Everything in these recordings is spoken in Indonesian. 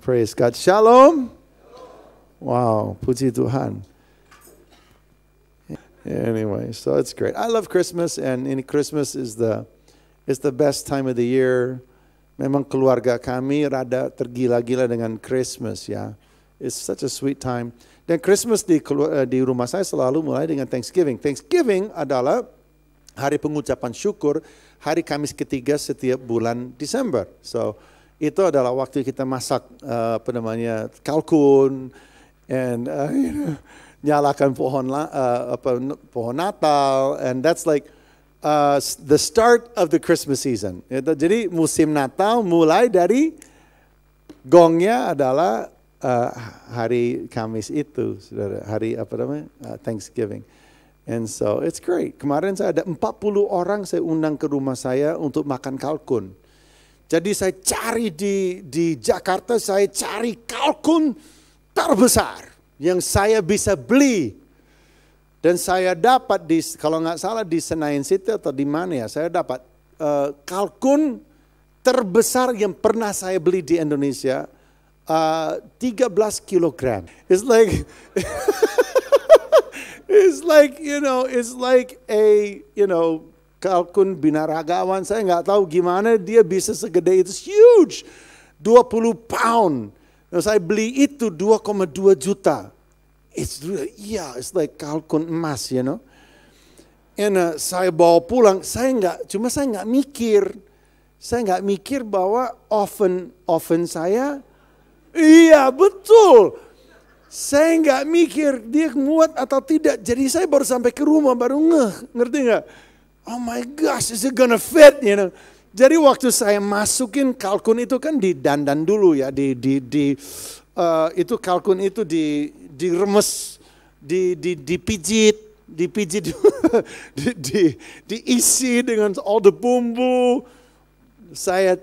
Praise God. Shalom. Wow, puji Tuhan. Anyway, so it's great. I love Christmas and in Christmas is the it's the best time of the year. Memang keluarga kami rada tergila-gila dengan Christmas ya. It's such a sweet time. Dan Christmas di eh, di rumah saya selalu mulai dengan Thanksgiving. Thanksgiving adalah hari pengucapan syukur hari Kamis ketiga setiap bulan Desember. So itu adalah waktu kita masak uh, apa namanya kalkun and uh, you know, nyalakan pohon la, uh, apa pohon Natal and that's like uh, the start of the Christmas season. Itu, ya, Jadi musim Natal mulai dari gongnya adalah uh, hari Kamis itu, saudara, hari apa namanya uh, Thanksgiving. And so it's great. Kemarin saya ada 40 orang saya undang ke rumah saya untuk makan kalkun. Jadi saya cari di di Jakarta, saya cari kalkun terbesar yang saya bisa beli. Dan saya dapat di kalau nggak salah di Senayan City atau di mana ya, saya dapat uh, kalkun terbesar yang pernah saya beli di Indonesia uh, eh, 13 kilogram. It's like it's like you know, it's like a you know kalkun binaragawan, saya nggak tahu gimana dia bisa segede itu. Huge, 20 pound. Dan nah, saya beli itu 2,2 juta. It's yeah, it's like kalkun emas, you know. And uh, saya bawa pulang, saya nggak, cuma saya nggak mikir, saya nggak mikir bahwa oven oven saya, iya betul, saya nggak mikir dia muat atau tidak. Jadi saya baru sampai ke rumah baru ngeh, ngerti nggak? oh my gosh, is it gonna fit, you know. Jadi waktu saya masukin kalkun itu kan di dandan dulu ya, di di di uh, itu kalkun itu di di remes, di di dipijit, dipijit, di, di diisi dengan all the bumbu. Saya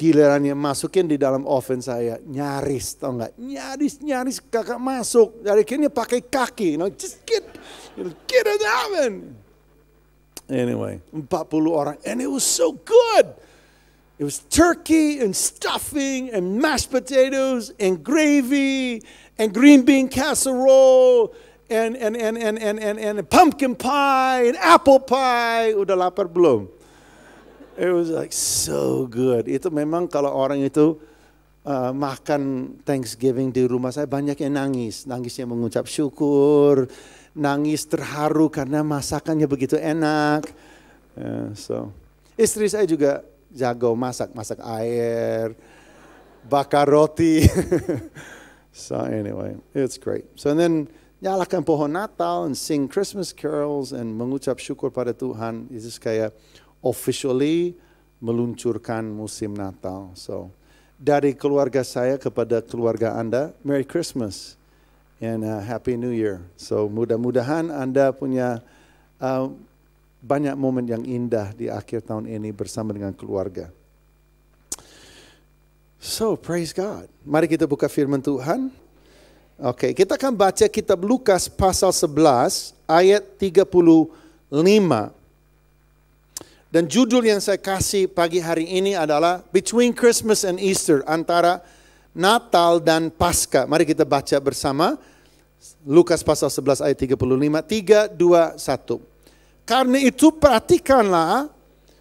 gilirannya masukin di dalam oven saya nyaris tau nggak nyaris nyaris kakak masuk dari kini pakai kaki you know, just get get in the oven Anyway, 40 orang. And it was so good. It was turkey and stuffing and mashed potatoes and gravy and green bean casserole and, and, and, and, and, and, and pumpkin pie and apple pie. Udah lapar belum? It was like so good. Itu memang kalau orang itu uh, makan Thanksgiving di rumah saya banyak yang nangis. Nangisnya mengucap syukur, nangis terharu karena masakannya begitu enak. Eh, so istri saya juga jago masak, masak air, bakar roti. so anyway, it's great. So then nyalakan pohon Natal and sing Christmas carols and mengucap syukur pada Tuhan. This is kayak officially meluncurkan musim Natal. So dari keluarga saya kepada keluarga Anda, Merry Christmas and uh, Happy New Year. So mudah-mudahan Anda punya uh, banyak momen yang indah di akhir tahun ini bersama dengan keluarga. So praise God. Mari kita buka firman Tuhan. Oke, okay, kita akan baca kitab Lukas pasal 11 ayat 35. Dan judul yang saya kasih pagi hari ini adalah Between Christmas and Easter antara Natal dan Paskah. Mari kita baca bersama Lukas pasal 11 ayat 35, 3, 2, 1. Karena itu perhatikanlah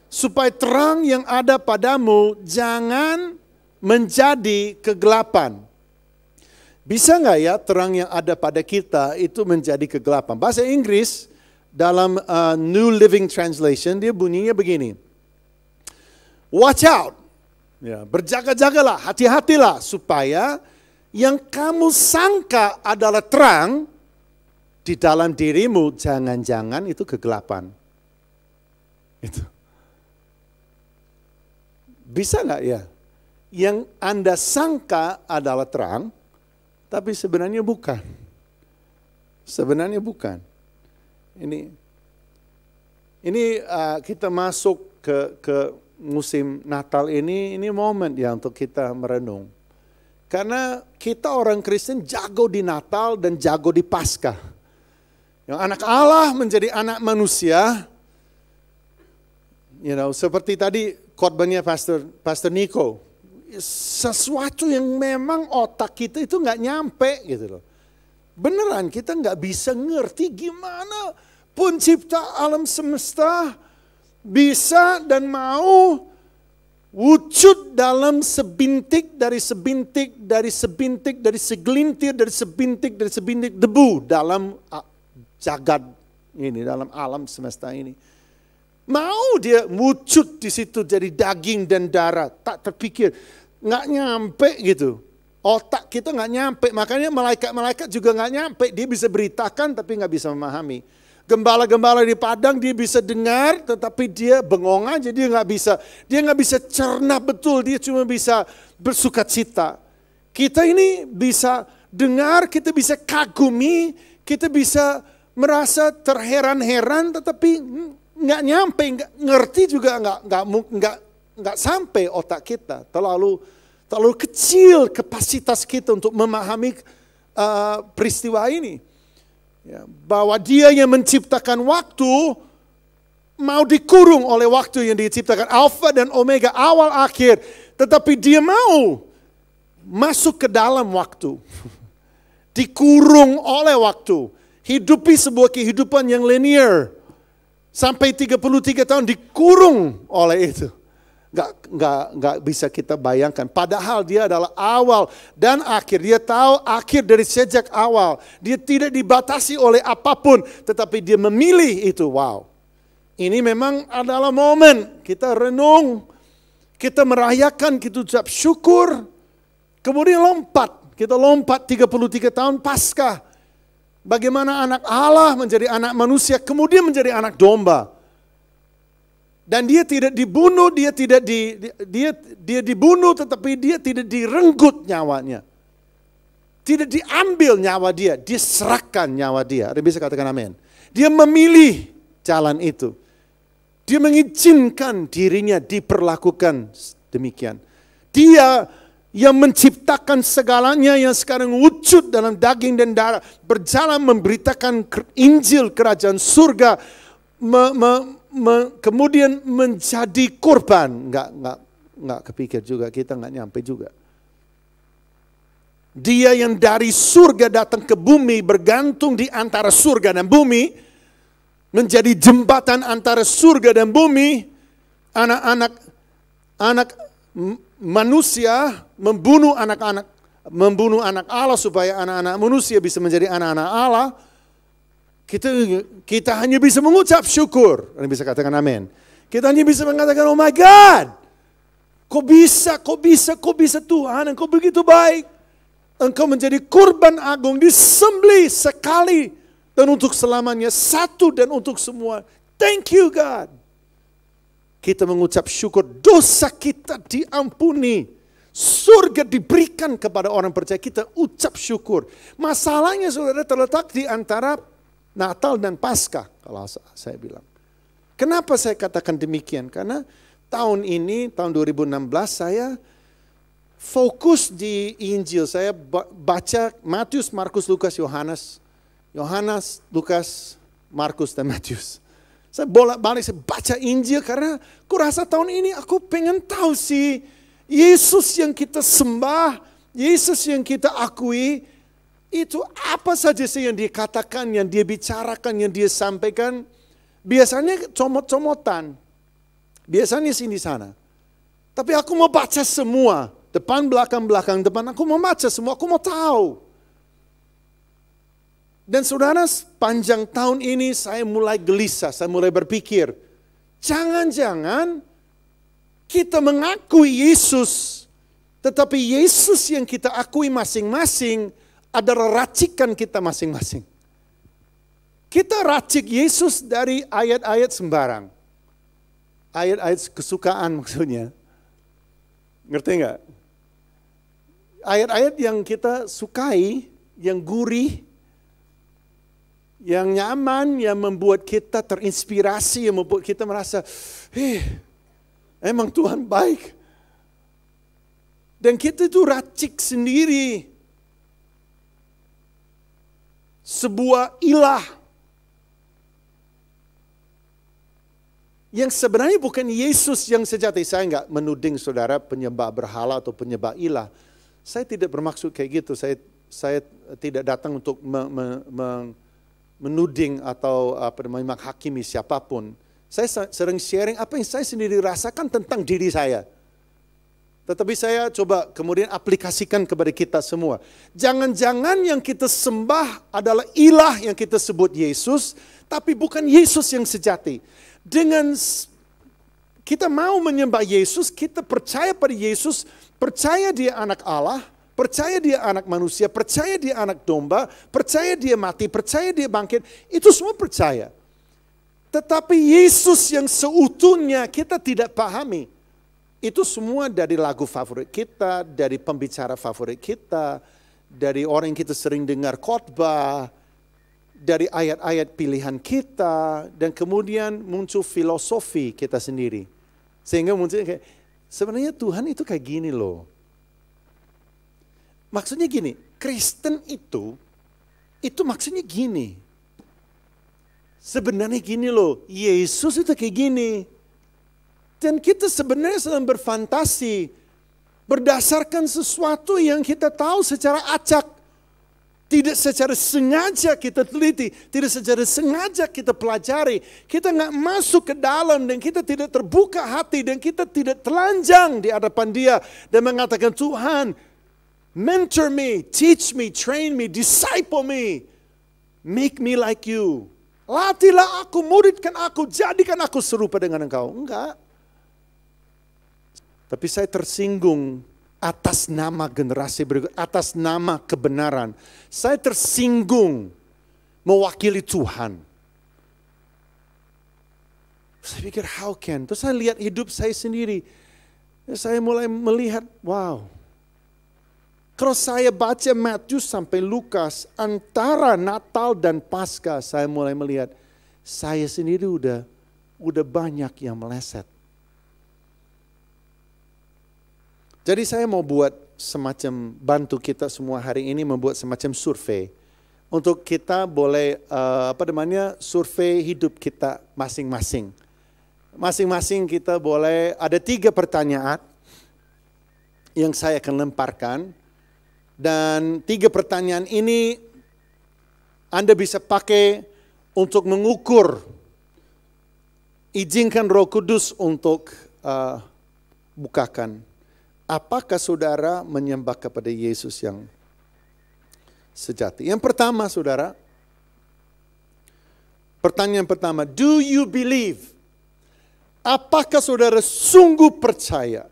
supaya terang yang ada padamu jangan menjadi kegelapan. Bisa nggak ya terang yang ada pada kita itu menjadi kegelapan? Bahasa Inggris dalam uh, New Living Translation dia bunyinya begini. Watch out Ya, berjaga-jagalah, hati-hatilah supaya yang kamu sangka adalah terang di dalam dirimu jangan-jangan itu kegelapan. Itu. Bisa nggak ya? Yang Anda sangka adalah terang, tapi sebenarnya bukan. Sebenarnya bukan. Ini ini uh, kita masuk ke ke musim Natal ini ini momen ya untuk kita merenung. Karena kita orang Kristen jago di Natal dan jago di Pasca Yang anak Allah menjadi anak manusia. You know, seperti tadi korbannya Pastor Pastor Nico. Sesuatu yang memang otak kita itu nggak nyampe gitu loh. Beneran kita nggak bisa ngerti gimana pencipta alam semesta bisa dan mau wujud dalam sebintik dari sebintik dari sebintik dari segelintir dari sebintik dari sebintik debu dalam ah, jagad ini dalam alam semesta ini. Mau dia wujud di situ jadi daging dan darah, tak terpikir, nggak nyampe gitu. Otak kita nggak nyampe, makanya malaikat-malaikat juga nggak nyampe. Dia bisa beritakan tapi nggak bisa memahami. Gembala-gembala di padang dia bisa dengar, tetapi dia bengong aja, dia nggak bisa. Dia nggak bisa cerna betul, dia cuma bisa bersuka cita. Kita ini bisa dengar, kita bisa kagumi, kita bisa merasa terheran-heran, tetapi nggak nyampe, nggak ngerti juga nggak nggak nggak nggak sampai otak kita terlalu terlalu kecil kapasitas kita untuk memahami uh, peristiwa ini. Ya, bahwa dia yang menciptakan waktu mau dikurung oleh waktu yang diciptakan. Alfa dan Omega, awal akhir. Tetapi dia mau masuk ke dalam waktu. Dikurung oleh waktu. Hidupi sebuah kehidupan yang linear. Sampai 33 tahun dikurung oleh itu gak nggak nggak bisa kita bayangkan. Padahal dia adalah awal dan akhir. Dia tahu akhir dari sejak awal. Dia tidak dibatasi oleh apapun, tetapi dia memilih itu. Wow, ini memang adalah momen kita renung, kita merayakan, kita ucap syukur. Kemudian lompat, kita lompat 33 tahun pasca. Bagaimana anak Allah menjadi anak manusia, kemudian menjadi anak domba dan dia tidak dibunuh, dia tidak di, dia dia dibunuh tetapi dia tidak direnggut nyawanya. Tidak diambil nyawa dia, diserahkan nyawa dia. Ada bisa katakan amin. Dia memilih jalan itu. Dia mengizinkan dirinya diperlakukan demikian. Dia yang menciptakan segalanya yang sekarang wujud dalam daging dan darah berjalan memberitakan Injil kerajaan surga me, me, kemudian menjadi korban. Nggak, nggak, nggak kepikir juga, kita nggak nyampe juga. Dia yang dari surga datang ke bumi bergantung di antara surga dan bumi. Menjadi jembatan antara surga dan bumi. Anak-anak anak manusia membunuh anak-anak membunuh anak Allah supaya anak-anak manusia bisa menjadi anak-anak Allah kita kita hanya bisa mengucap syukur. Anda bisa katakan amin. Kita hanya bisa mengatakan, oh my God. Kau bisa, kau bisa, kau bisa Tuhan. Engkau begitu baik. Engkau menjadi kurban agung disembelih sekali dan untuk selamanya satu dan untuk semua. Thank you God. Kita mengucap syukur dosa kita diampuni. Surga diberikan kepada orang percaya. Kita ucap syukur. Masalahnya saudara terletak di antara Natal dan pasca kalau saya bilang. Kenapa saya katakan demikian? Karena tahun ini, tahun 2016 saya fokus di Injil. Saya baca Matius, Markus, Lukas, Yohanes. Yohanes, Lukas, Markus, dan Matius. Saya bolak-balik, saya baca Injil karena kurasa tahun ini aku pengen tahu sih Yesus yang kita sembah, Yesus yang kita akui, itu apa saja sih yang dia katakan, yang dia bicarakan, yang dia sampaikan, biasanya comot-comotan. Biasanya sini sana. Tapi aku mau baca semua, depan belakang belakang depan, aku mau baca semua, aku mau tahu. Dan saudara, panjang tahun ini saya mulai gelisah, saya mulai berpikir, jangan-jangan kita mengakui Yesus, tetapi Yesus yang kita akui masing-masing ada racikan kita masing-masing. Kita racik Yesus dari ayat-ayat sembarang. Ayat-ayat kesukaan maksudnya. Ngerti nggak? Ayat-ayat yang kita sukai, yang gurih, yang nyaman, yang membuat kita terinspirasi, yang membuat kita merasa, eh, emang Tuhan baik. Dan kita itu racik sendiri sebuah ilah yang sebenarnya bukan Yesus yang sejati. Saya nggak menuding saudara penyembah berhala atau penyembah ilah. Saya tidak bermaksud kayak gitu. Saya saya tidak datang untuk me, me, me, menuding atau apa namanya menghakimi siapapun. Saya sering sharing apa yang saya sendiri rasakan tentang diri saya tetapi saya coba kemudian aplikasikan kepada kita semua. Jangan-jangan yang kita sembah adalah ilah yang kita sebut Yesus, tapi bukan Yesus yang sejati. Dengan kita mau menyembah Yesus, kita percaya pada Yesus, percaya dia anak Allah, percaya dia anak manusia, percaya dia anak domba, percaya dia mati, percaya dia bangkit, itu semua percaya. Tetapi Yesus yang seutuhnya kita tidak pahami. Itu semua dari lagu favorit kita, dari pembicara favorit kita, dari orang yang kita sering dengar khotbah, dari ayat-ayat pilihan kita, dan kemudian muncul filosofi kita sendiri. Sehingga muncul kayak, sebenarnya Tuhan itu kayak gini loh. Maksudnya gini, Kristen itu, itu maksudnya gini. Sebenarnya gini loh, Yesus itu kayak gini. Dan kita sebenarnya sedang berfantasi berdasarkan sesuatu yang kita tahu secara acak. Tidak secara sengaja kita teliti, tidak secara sengaja kita pelajari. Kita nggak masuk ke dalam dan kita tidak terbuka hati dan kita tidak telanjang di hadapan dia. Dan mengatakan Tuhan, mentor me, teach me, train me, disciple me. Make me like you. Latilah aku, muridkan aku, jadikan aku serupa dengan engkau. Enggak. Tapi saya tersinggung atas nama generasi berikut, atas nama kebenaran. Saya tersinggung mewakili Tuhan. Saya pikir how can? Terus saya lihat hidup saya sendiri. Saya mulai melihat, wow. Kalau saya baca Matius sampai Lukas, antara Natal dan Paskah saya mulai melihat, saya sendiri udah udah banyak yang meleset Jadi saya mau buat semacam bantu kita semua hari ini membuat semacam survei untuk kita boleh uh, apa namanya survei hidup kita masing-masing. Masing-masing kita boleh ada tiga pertanyaan yang saya akan lemparkan dan tiga pertanyaan ini Anda bisa pakai untuk mengukur izinkan Roh Kudus untuk uh, bukakan apakah saudara menyembah kepada Yesus yang sejati? Yang pertama saudara, pertanyaan pertama, do you believe? Apakah saudara sungguh percaya?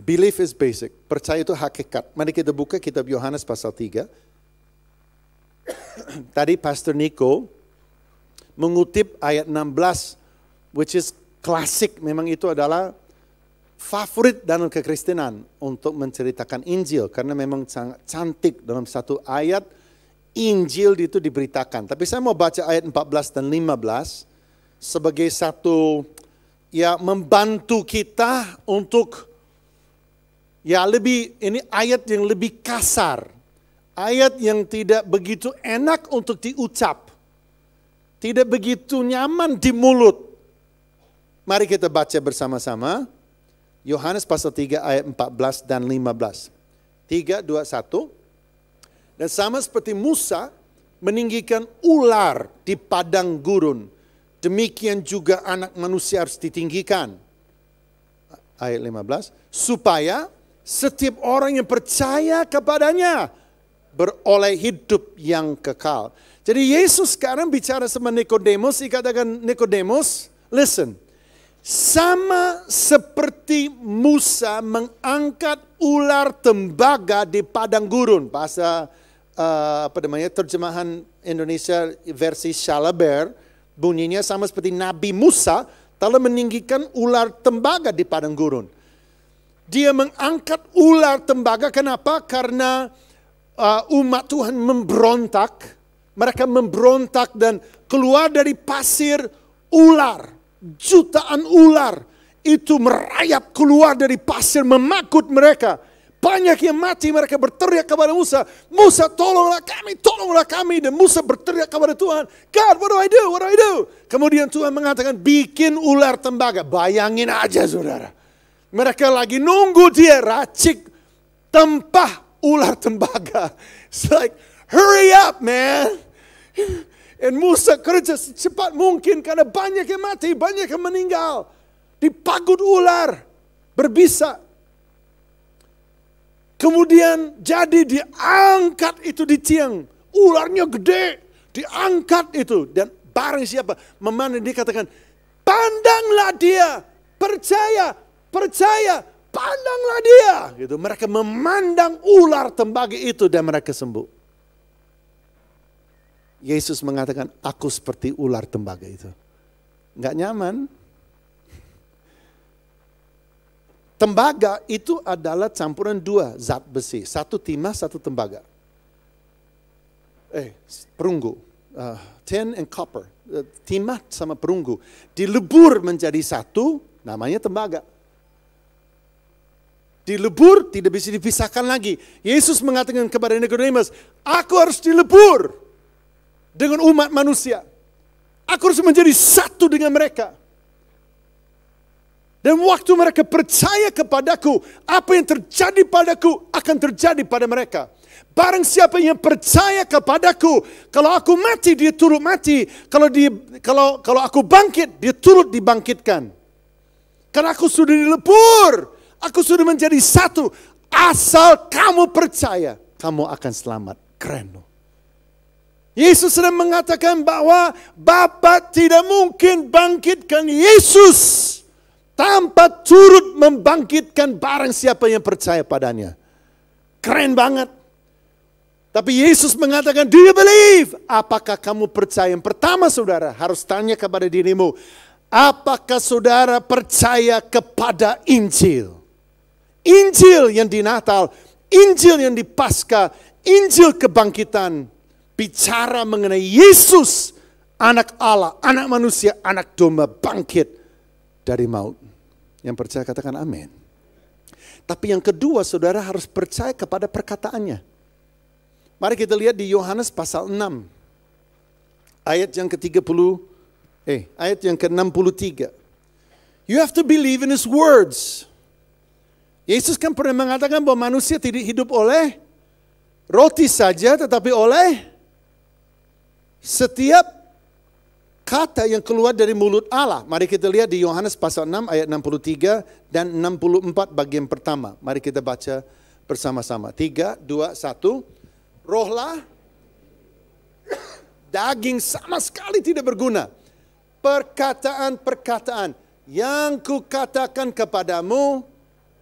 Belief is basic. Percaya itu hakikat. Mari kita buka kitab Yohanes pasal 3. Tadi Pastor Nico mengutip ayat 16 which is klasik. Memang itu adalah favorit dalam kekristenan untuk menceritakan Injil karena memang sangat cantik dalam satu ayat Injil itu diberitakan. Tapi saya mau baca ayat 14 dan 15 sebagai satu ya membantu kita untuk ya lebih ini ayat yang lebih kasar. Ayat yang tidak begitu enak untuk diucap. Tidak begitu nyaman di mulut. Mari kita baca bersama-sama. Yohanes pasal 3 ayat 14 dan 15. 3, 2, 1. Dan sama seperti Musa meninggikan ular di padang gurun. Demikian juga anak manusia harus ditinggikan. Ayat 15. Supaya setiap orang yang percaya kepadanya beroleh hidup yang kekal. Jadi Yesus sekarang bicara sama Nikodemus, dikatakan Nikodemus, listen, sama seperti Musa mengangkat ular tembaga di padang gurun. Bahasa uh, apa namanya terjemahan Indonesia versi Shalaber bunyinya sama seperti Nabi Musa telah meninggikan ular tembaga di padang gurun. Dia mengangkat ular tembaga kenapa? Karena uh, umat Tuhan memberontak, mereka memberontak dan keluar dari pasir ular jutaan ular itu merayap keluar dari pasir memakut mereka. Banyak yang mati mereka berteriak kepada Musa, Musa tolonglah kami, tolonglah kami. Dan Musa berteriak kepada Tuhan, God what do I do, what do I do? Kemudian Tuhan mengatakan bikin ular tembaga, bayangin aja saudara. Mereka lagi nunggu dia racik tempah ular tembaga. It's like, hurry up man. Dan Musa kerja secepat mungkin karena banyak yang mati, banyak yang meninggal. Dipagut ular, berbisa. Kemudian jadi diangkat itu di tiang. Ularnya gede, diangkat itu. Dan bareng siapa? Memandang dia katakan, pandanglah dia, percaya, percaya, pandanglah dia. Gitu. Mereka memandang ular tembaga itu dan mereka sembuh. Yesus mengatakan, aku seperti ular tembaga itu. Enggak nyaman. Tembaga itu adalah campuran dua zat besi. Satu timah, satu tembaga. Eh, perunggu. Uh, tin and copper. Uh, timah sama perunggu. Dilebur menjadi satu, namanya tembaga dilebur, tidak bisa dipisahkan lagi. Yesus mengatakan kepada Nicodemus, aku harus dilebur dengan umat manusia. Aku harus menjadi satu dengan mereka. Dan waktu mereka percaya kepadaku, apa yang terjadi padaku akan terjadi pada mereka. Barang siapa yang percaya kepadaku, kalau aku mati dia turut mati, kalau dia kalau kalau aku bangkit dia turut dibangkitkan. Karena aku sudah dilebur, aku sudah menjadi satu. Asal kamu percaya, kamu akan selamat. Keren loh. Yesus sedang mengatakan bahwa Bapa tidak mungkin bangkitkan Yesus tanpa turut membangkitkan barang siapa yang percaya padanya. Keren banget. Tapi Yesus mengatakan, do you believe? Apakah kamu percaya? Yang pertama saudara harus tanya kepada dirimu, apakah saudara percaya kepada Injil? Injil yang di Natal, Injil yang di Pasca, Injil kebangkitan, bicara mengenai Yesus, anak Allah, anak manusia, anak domba bangkit dari maut. Yang percaya katakan amin. Tapi yang kedua saudara harus percaya kepada perkataannya. Mari kita lihat di Yohanes pasal 6. Ayat yang ke-30, eh ayat yang ke-63. You have to believe in his words. Yesus kan pernah mengatakan bahwa manusia tidak hidup oleh roti saja tetapi oleh setiap kata yang keluar dari mulut Allah. Mari kita lihat di Yohanes pasal 6 ayat 63 dan 64 bagian pertama. Mari kita baca bersama-sama. 3, 2, 1. Rohlah daging sama sekali tidak berguna. Perkataan-perkataan yang kukatakan kepadamu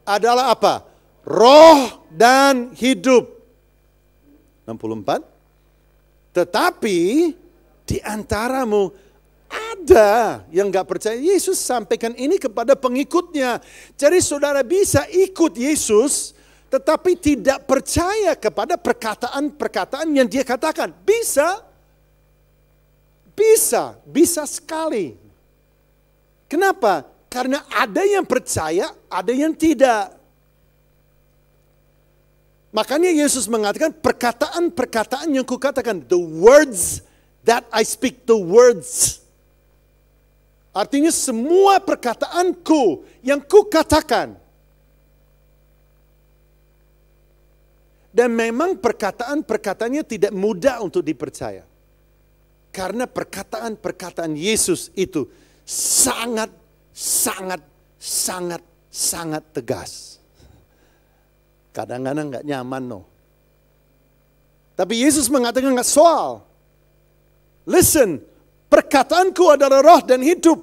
adalah apa? Roh dan hidup. 64. Tetapi di antaramu ada yang nggak percaya. Yesus sampaikan ini kepada pengikutnya. Jadi saudara bisa ikut Yesus tetapi tidak percaya kepada perkataan-perkataan yang dia katakan. Bisa. Bisa, bisa sekali. Kenapa? Karena ada yang percaya, ada yang tidak. Makanya Yesus mengatakan perkataan-perkataan yang kukatakan, the words that I speak, the words. Artinya semua perkataanku yang kukatakan. Dan memang perkataan-perkataannya tidak mudah untuk dipercaya. Karena perkataan-perkataan Yesus itu sangat, sangat, sangat, sangat tegas. Kadang-kadang nggak nyaman no. Tapi Yesus mengatakan nggak soal. Listen, perkataanku adalah roh dan hidup.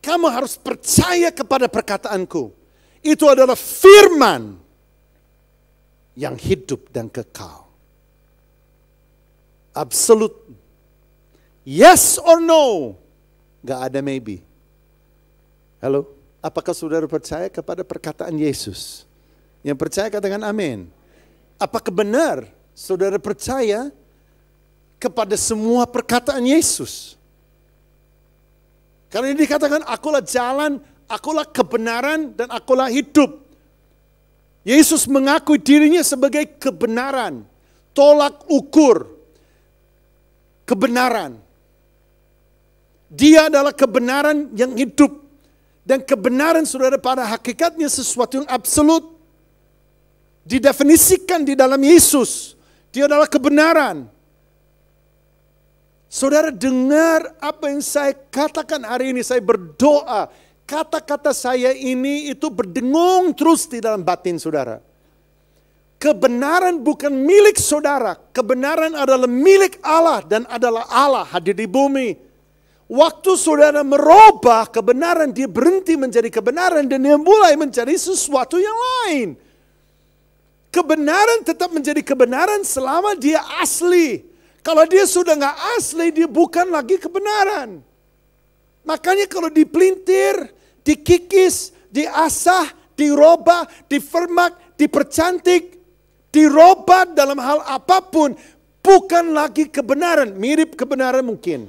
Kamu harus percaya kepada perkataanku. Itu adalah firman yang hidup dan kekal. Absolut. Yes or no? Gak ada maybe. Halo, apakah saudara percaya kepada perkataan Yesus? Yang percaya katakan amin. Apakah benar saudara percaya kepada semua perkataan Yesus? Karena ini dikatakan akulah jalan, akulah kebenaran dan akulah hidup. Yesus mengakui dirinya sebagai kebenaran, tolak ukur kebenaran. Dia adalah kebenaran yang hidup. Dan kebenaran saudara pada hakikatnya sesuatu yang absolut didefinisikan di dalam Yesus. Dia adalah kebenaran. Saudara dengar apa yang saya katakan hari ini, saya berdoa. Kata-kata saya ini itu berdengung terus di dalam batin saudara. Kebenaran bukan milik saudara, kebenaran adalah milik Allah dan adalah Allah hadir di bumi. Waktu saudara merubah kebenaran, dia berhenti menjadi kebenaran dan dia mulai menjadi sesuatu yang lain. Kebenaran tetap menjadi kebenaran selama dia asli. Kalau dia sudah nggak asli, dia bukan lagi kebenaran. Makanya kalau dipelintir, dikikis, diasah, diroba, difermak, dipercantik, dirobat dalam hal apapun, bukan lagi kebenaran. Mirip kebenaran mungkin.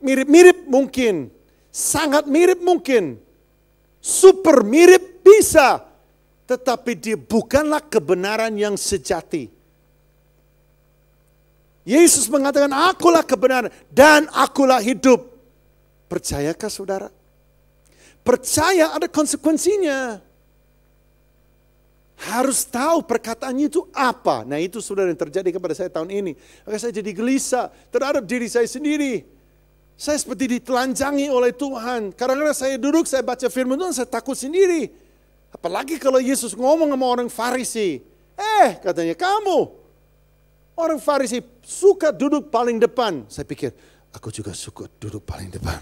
Mirip-mirip mungkin. Sangat mirip mungkin. Super mirip bisa. Tetapi dia bukanlah kebenaran yang sejati. Yesus mengatakan, akulah kebenaran dan akulah hidup. Percayakah saudara? Percaya ada konsekuensinya. Harus tahu perkataannya itu apa. Nah itu saudara yang terjadi kepada saya tahun ini. Maka saya jadi gelisah terhadap diri saya sendiri. Saya seperti ditelanjangi oleh Tuhan. Karena kadang saya duduk, saya baca firman Tuhan, saya takut sendiri. Apalagi kalau Yesus ngomong sama orang Farisi. Eh katanya kamu. Orang Farisi suka duduk paling depan. Saya pikir aku juga suka duduk paling depan.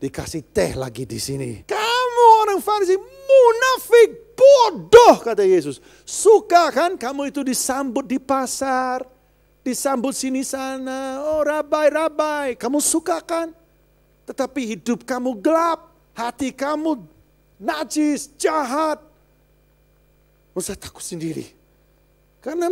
Dikasih teh lagi di sini. Kamu orang Farisi munafik bodoh kata Yesus. Suka kan kamu itu disambut di pasar. Disambut sini sana. Oh rabai rabai. Kamu suka kan? Tetapi hidup kamu gelap. Hati kamu najis, jahat. Oh, saya takut sendiri. Karena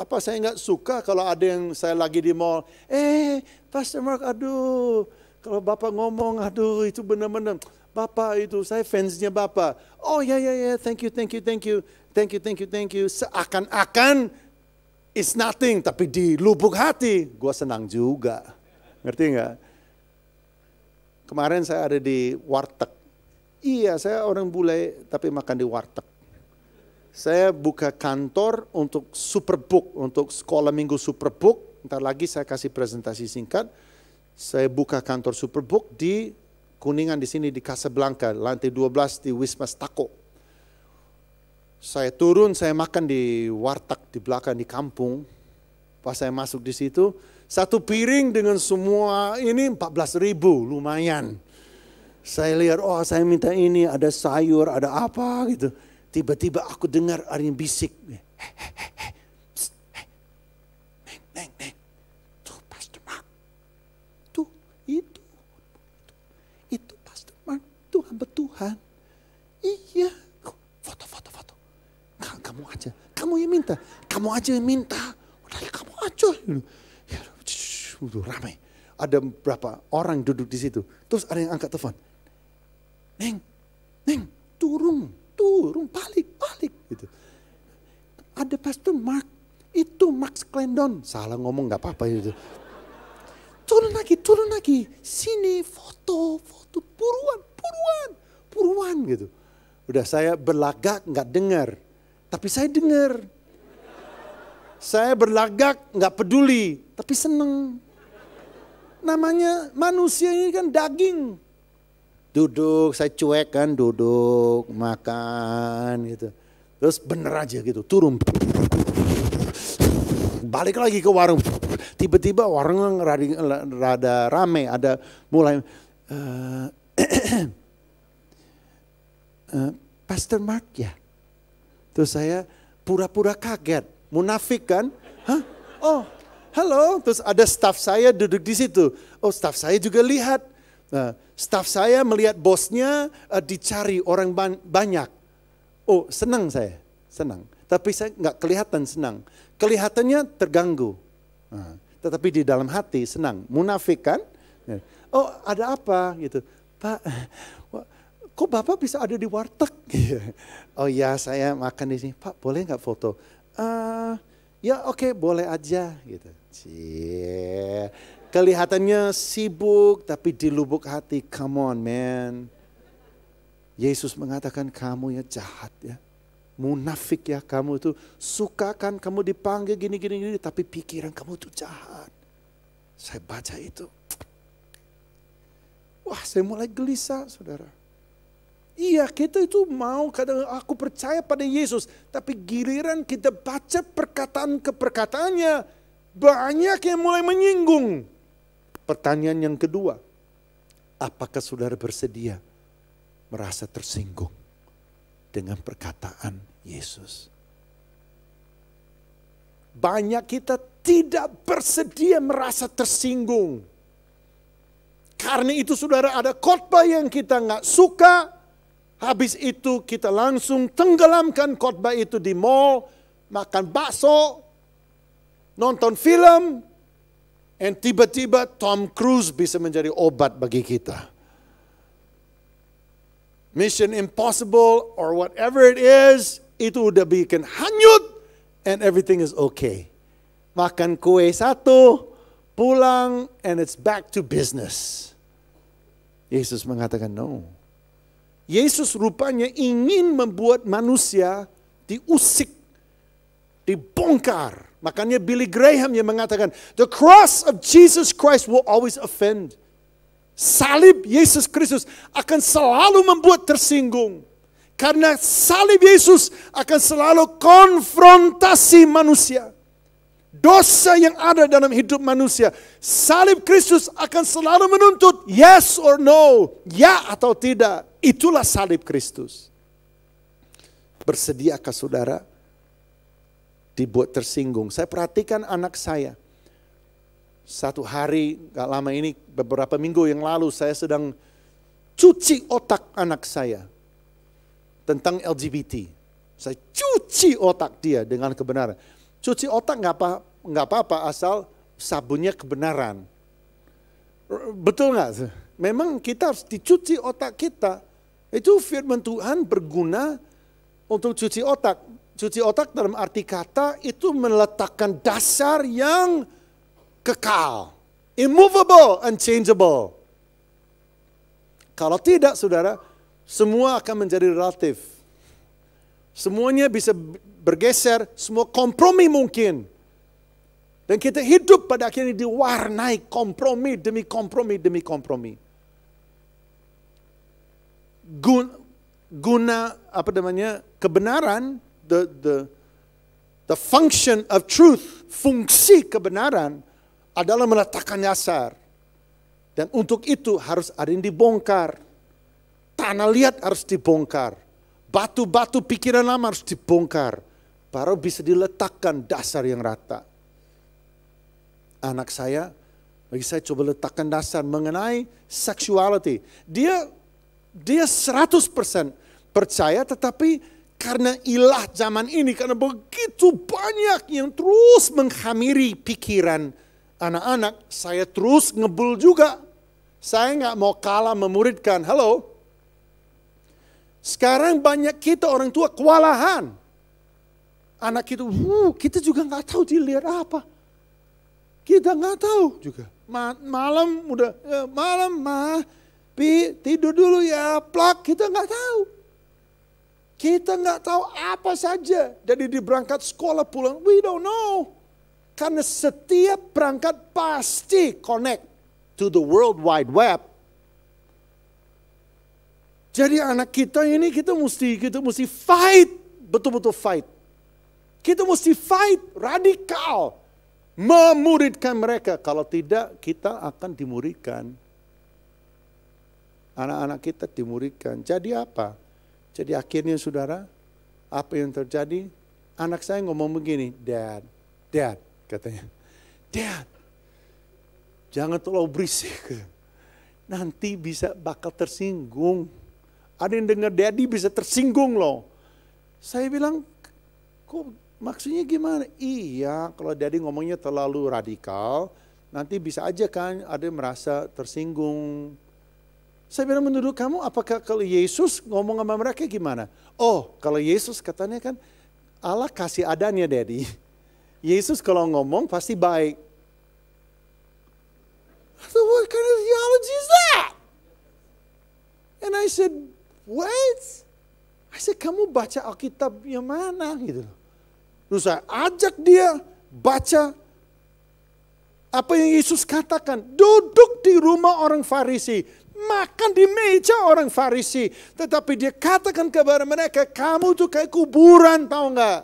apa saya nggak suka kalau ada yang saya lagi di mall, eh Pastor Mark, aduh, kalau Bapak ngomong, aduh itu benar-benar Bapak itu, saya fansnya Bapak. Oh ya ya ya, thank you, thank you, thank you, thank you, thank you, thank you. Seakan-akan it's nothing, tapi di lubuk hati, gue senang juga. Ngerti nggak? Kemarin saya ada di warteg, Iya, saya orang bule tapi makan di warteg. Saya buka kantor untuk Superbook, untuk sekolah minggu Superbook. Ntar lagi saya kasih presentasi singkat. Saya buka kantor Superbook di Kuningan di sini di Casablanca, lantai 12 di Wisma Stako. Saya turun, saya makan di warteg di belakang di kampung. Pas saya masuk di situ, satu piring dengan semua ini 14 ribu, lumayan. Saya lihat, oh saya minta ini, ada sayur, ada apa gitu. Tiba-tiba aku dengar ada yang bisik. He, he, he, psst, Neng, neng, neng. Tuh Pastor Mark. Tuh, itu. Itu, itu Pastor Mark, itu hamba Tuhan. Iya, foto, foto, foto. Kamu aja, kamu yang minta. Kamu aja yang minta. Udah, kamu aja. Ya, ramai. Ada berapa orang duduk di situ. Terus ada yang angkat telepon Neng, Neng, turun, turun, balik, balik. Gitu. Ada Pastor Mark, itu Max Clendon Salah ngomong gak apa-apa itu. Turun lagi, turun lagi. Sini foto, foto, puruan, puruan, puruan gitu. Udah saya berlagak gak dengar, tapi saya dengar. Saya berlagak gak peduli, tapi seneng. Namanya manusia ini kan daging, duduk saya cuek kan duduk makan gitu terus bener aja gitu turun balik lagi ke warung tiba-tiba warung rada, rada rame ada mulai uh, Pastor Mark ya terus saya pura-pura kaget munafik kan hah oh halo terus ada staff saya duduk di situ oh staff saya juga lihat Eh, staff saya melihat bosnya uh, dicari orang ban banyak. Oh senang saya, senang. Tapi saya nggak kelihatan senang. Kelihatannya terganggu. Uh, tetapi di dalam hati senang. Munafik kan? Ya. Oh ada apa gitu. Pak, kok Bapak bisa ada di warteg? Iya. oh ya saya makan di sini. Pak boleh nggak foto? Uh, ya oke okay, boleh aja gitu. Cie Kelihatannya sibuk tapi di lubuk hati, come on man. Yesus mengatakan kamu ya jahat ya. Munafik ya kamu itu suka kan kamu dipanggil gini gini gini tapi pikiran kamu itu jahat. Saya baca itu. Wah saya mulai gelisah saudara. Iya kita itu mau kadang aku percaya pada Yesus. Tapi giliran kita baca perkataan ke perkataannya. Banyak yang mulai menyinggung. Pertanyaan yang kedua, apakah saudara bersedia merasa tersinggung dengan perkataan Yesus? Banyak kita tidak bersedia merasa tersinggung. Karena itu saudara ada khotbah yang kita nggak suka. Habis itu kita langsung tenggelamkan khotbah itu di mall, makan bakso, nonton film, And tiba-tiba Tom Cruise bisa menjadi obat bagi kita. Mission Impossible or whatever it is, itu udah bikin hanyut and everything is okay. Makan kue satu, pulang and it's back to business. Yesus mengatakan no. Yesus rupanya ingin membuat manusia diusik, dibongkar, Makanya Billy Graham yang mengatakan, the cross of Jesus Christ will always offend. Salib Yesus Kristus akan selalu membuat tersinggung. Karena salib Yesus akan selalu konfrontasi manusia. Dosa yang ada dalam hidup manusia. Salib Kristus akan selalu menuntut yes or no, ya atau tidak. Itulah salib Kristus. Bersediakah saudara dibuat tersinggung. Saya perhatikan anak saya. Satu hari, gak lama ini, beberapa minggu yang lalu saya sedang cuci otak anak saya tentang LGBT. Saya cuci otak dia dengan kebenaran. Cuci otak gak apa nggak apa-apa asal sabunnya kebenaran. Betul gak? Memang kita harus dicuci otak kita. Itu firman Tuhan berguna untuk cuci otak. Cuci otak dalam arti kata itu meletakkan dasar yang kekal, immovable, unchangeable. Kalau tidak, saudara, semua akan menjadi relatif. Semuanya bisa bergeser, semua kompromi mungkin. Dan kita hidup pada akhirnya diwarnai kompromi demi kompromi demi kompromi. Guna, guna apa namanya kebenaran the, the, the function of truth, fungsi kebenaran adalah meletakkan dasar. Dan untuk itu harus ada yang dibongkar. Tanah liat harus dibongkar. Batu-batu pikiran lama harus dibongkar. Baru bisa diletakkan dasar yang rata. Anak saya, bagi saya coba letakkan dasar mengenai sexuality. Dia dia 100% percaya tetapi karena ilah zaman ini, karena begitu banyak yang terus menghamiri pikiran anak-anak, saya terus ngebul juga. Saya nggak mau kalah memuridkan. Halo, sekarang banyak kita orang tua kewalahan. Anak kita, kita juga nggak tahu dilihat apa. Kita nggak tahu juga. Ma malam udah, eh, malam mah, tidur dulu ya, plak, kita nggak tahu. Kita nggak tahu apa saja. Jadi di berangkat sekolah pulang, we don't know. Karena setiap perangkat pasti connect to the world wide web. Jadi anak kita ini kita mesti kita mesti fight, betul-betul fight. Kita mesti fight radikal memuridkan mereka. Kalau tidak kita akan dimuridkan. Anak-anak kita dimuridkan. Jadi apa? Jadi akhirnya saudara, apa yang terjadi? Anak saya ngomong begini, Dad, Dad katanya. Dad, jangan terlalu berisik. Nanti bisa bakal tersinggung. Ada yang dengar daddy bisa tersinggung loh. Saya bilang, kok maksudnya gimana? Iya, kalau daddy ngomongnya terlalu radikal, nanti bisa aja kan ada yang merasa tersinggung, saya bilang menurut kamu apakah kalau Yesus ngomong sama mereka gimana? Oh kalau Yesus katanya kan Allah kasih adanya daddy. Yesus kalau ngomong pasti baik. So what kind of theology is that? And I said, what? I said, kamu baca Alkitab yang mana? Gitu loh. Terus saya ajak dia baca apa yang Yesus katakan. Duduk di rumah orang Farisi makan di meja orang Farisi. Tetapi dia katakan kepada mereka, kamu tuh kayak kuburan tahu nggak?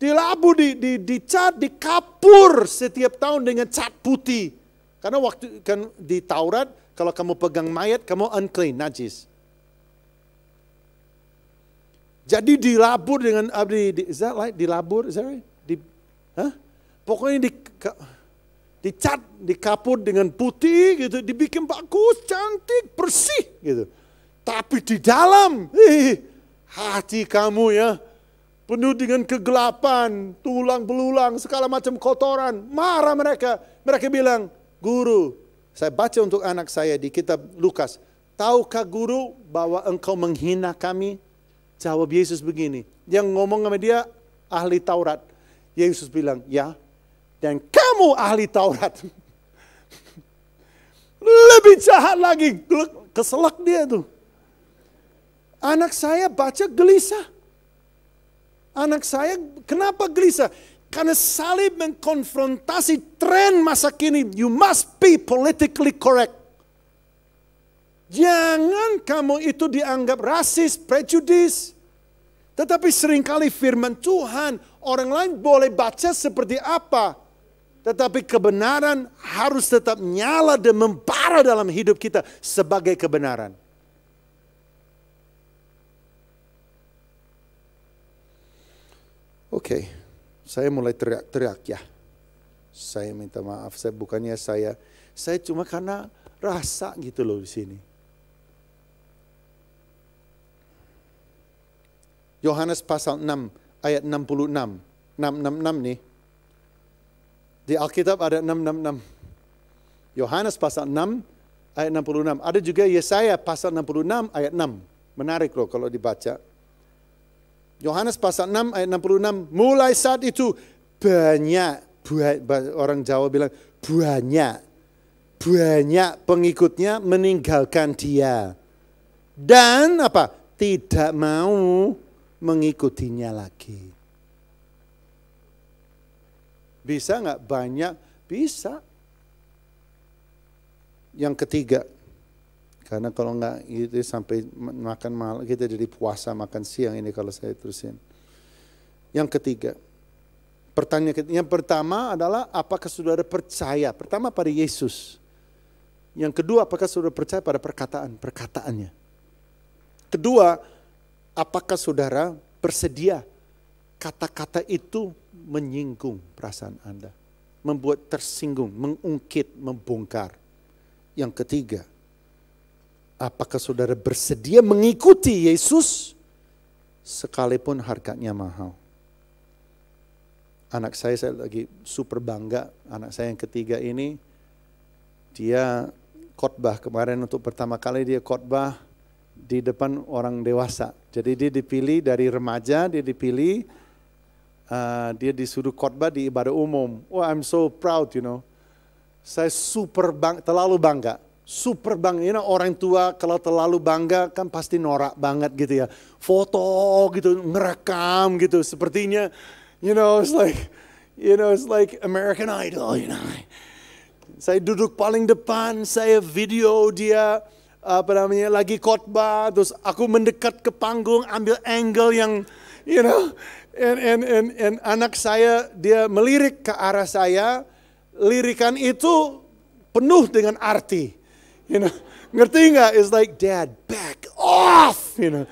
Dilabu, di, di, dicat, dikapur setiap tahun dengan cat putih. Karena waktu kan di Taurat, kalau kamu pegang mayat, kamu unclean, najis. Jadi dilabur dengan, abdi, ah, is that right? Dilabur, is that right? Di, huh? Pokoknya di, dicat, dikaput dengan putih gitu, dibikin bagus, cantik, bersih gitu. Tapi di dalam hih, hati kamu ya penuh dengan kegelapan, tulang belulang, segala macam kotoran. Marah mereka. Mereka bilang, guru, saya baca untuk anak saya di kitab Lukas. Tahukah guru bahwa engkau menghina kami? Jawab Yesus begini. Yang ngomong sama dia ahli Taurat. Yesus bilang, ya dan kamu ahli Taurat. Lebih jahat lagi. Keselak dia tuh. Anak saya baca gelisah. Anak saya kenapa gelisah? Karena salib mengkonfrontasi tren masa kini. You must be politically correct. Jangan kamu itu dianggap rasis, prejudis. Tetapi seringkali firman Tuhan orang lain boleh baca seperti apa tetapi kebenaran harus tetap nyala dan membara dalam hidup kita sebagai kebenaran. Oke, okay. saya mulai teriak-teriak ya. Saya minta maaf, saya bukannya saya, saya cuma karena rasa gitu loh di sini. Yohanes pasal 6 ayat 66. 666 nih. Di Alkitab ada 666. Yohanes pasal 6 ayat 66. Ada juga Yesaya pasal 66 ayat 6. Menarik loh kalau dibaca. Yohanes pasal 6 ayat 66. Mulai saat itu banyak orang Jawa bilang banyak banyak pengikutnya meninggalkan dia dan apa tidak mau mengikutinya lagi. Bisa nggak banyak? Bisa. Yang ketiga, karena kalau nggak itu sampai makan malam kita jadi puasa makan siang ini kalau saya terusin. Yang ketiga, pertanyaan yang pertama adalah apakah saudara percaya? Pertama pada Yesus. Yang kedua, apakah saudara percaya pada perkataan perkataannya? Kedua, apakah saudara bersedia kata-kata itu menyinggung perasaan Anda, membuat tersinggung, mengungkit, membongkar. Yang ketiga, apakah saudara bersedia mengikuti Yesus sekalipun harganya mahal? Anak saya, saya lagi super bangga, anak saya yang ketiga ini, dia khotbah kemarin untuk pertama kali dia khotbah di depan orang dewasa. Jadi dia dipilih dari remaja, dia dipilih uh, dia disuruh khotbah di ibadah umum. Wah, I'm so proud, you know. Saya super bang, terlalu bangga. Super bang. you know, orang tua kalau terlalu bangga kan pasti norak banget gitu ya. Foto gitu, ngerekam gitu. Sepertinya, you know, it's like, you know, it's like American Idol, you know. Saya duduk paling depan, saya video dia apa namanya lagi khotbah, terus aku mendekat ke panggung, ambil angle yang, you know, and, and, and, and anak saya dia melirik ke arah saya, lirikan itu penuh dengan arti. You know, ngerti nggak? It's like dad, back off. You know,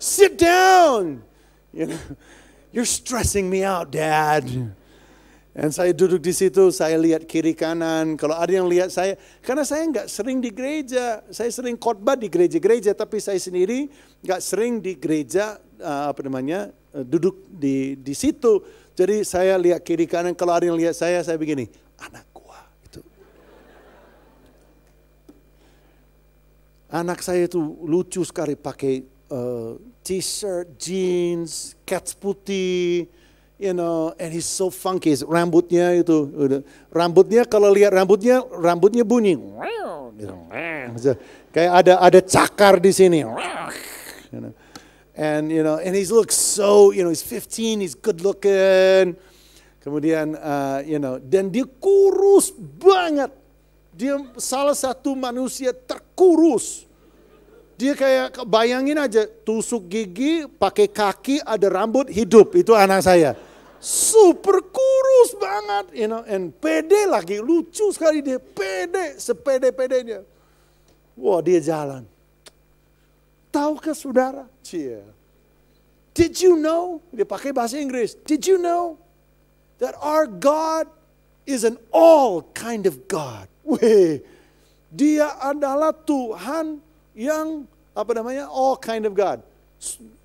sit down. You know, you're stressing me out, dad. Dan saya duduk di situ, saya lihat kiri kanan. Kalau ada yang lihat saya, karena saya nggak sering di gereja. Saya sering khotbah di gereja-gereja, tapi saya sendiri nggak sering di gereja eh, apa namanya Eh, duduk di di situ. Jadi saya lihat kiri kanan, kalau ada yang lihat saya, saya begini, anak gua itu. Anak saya itu lucu sekali pakai uh, t-shirt, jeans, cats putih, you know, and he's so funky. Rambutnya itu, rambutnya kalau lihat rambutnya, rambutnya bunyi. Kayak ada ada cakar di sini. You know. And you know, and he looks so, you know, he's 15, he's good looking. Kemudian, uh, you know, dan dia kurus banget. Dia salah satu manusia terkurus. Dia kayak bayangin aja tusuk gigi, pakai kaki, ada rambut hidup. Itu anak saya. Super kurus banget, you know, and pede lagi lucu sekali dia pede, sepede pedenya. Wah dia jalan. Tahukah saudara? cheer. Did you know? Dia pakai bahasa Inggris. Did you know that our God is an all kind of God? Weh, dia adalah Tuhan yang apa namanya all kind of God.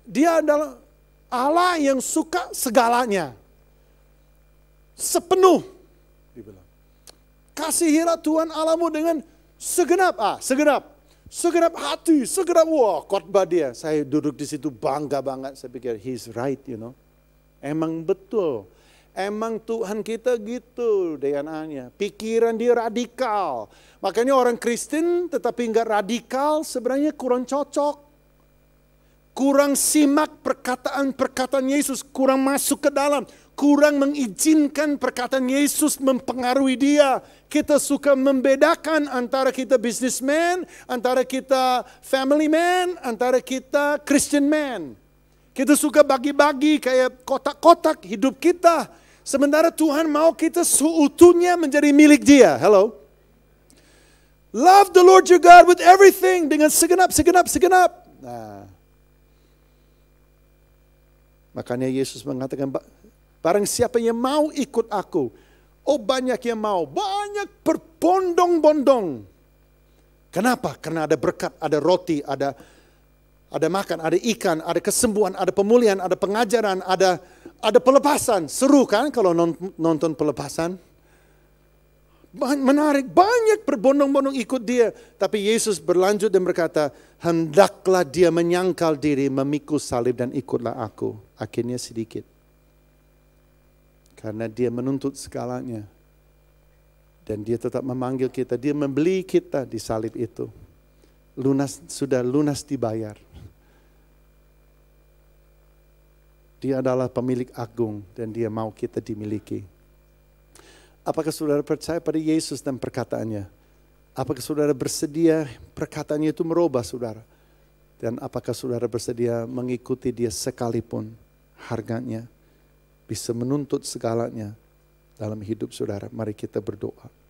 Dia adalah Allah yang suka segalanya. Sepenuh. Dibilang. Kasihilah Tuhan Allahmu dengan segenap. Ah, segenap Segenap hati, segenap wah khotbah dia. Saya duduk di situ bangga banget. Saya pikir he's right you know. Emang betul. Emang Tuhan kita gitu DNA-nya. Pikiran dia radikal. Makanya orang Kristen tetapi enggak radikal sebenarnya kurang cocok. Kurang simak perkataan-perkataan Yesus. Kurang masuk ke dalam kurang mengizinkan perkataan Yesus mempengaruhi dia. Kita suka membedakan antara kita businessman, antara kita family man, antara kita Christian man. Kita suka bagi-bagi kayak kotak-kotak hidup kita. Sementara Tuhan mau kita seutuhnya menjadi milik dia. Hello. Love the Lord your God with everything. Dengan segenap, segenap, segenap. Nah. Makanya Yesus mengatakan, Barang siapa yang mau ikut aku, oh banyak yang mau, banyak berbondong-bondong. Kenapa? Karena ada berkat, ada roti, ada ada makan, ada ikan, ada kesembuhan, ada pemulihan, ada pengajaran, ada ada pelepasan. Seru kan kalau nonton pelepasan? Menarik, banyak berbondong-bondong ikut dia. Tapi Yesus berlanjut dan berkata, hendaklah dia menyangkal diri, memikul salib dan ikutlah aku. Akhirnya sedikit. Karena dia menuntut segalanya. Dan dia tetap memanggil kita. Dia membeli kita di salib itu. Lunas Sudah lunas dibayar. Dia adalah pemilik agung dan dia mau kita dimiliki. Apakah saudara percaya pada Yesus dan perkataannya? Apakah saudara bersedia perkataannya itu merubah saudara? Dan apakah saudara bersedia mengikuti dia sekalipun harganya? bisa menuntut segalanya dalam hidup saudara. Mari kita berdoa.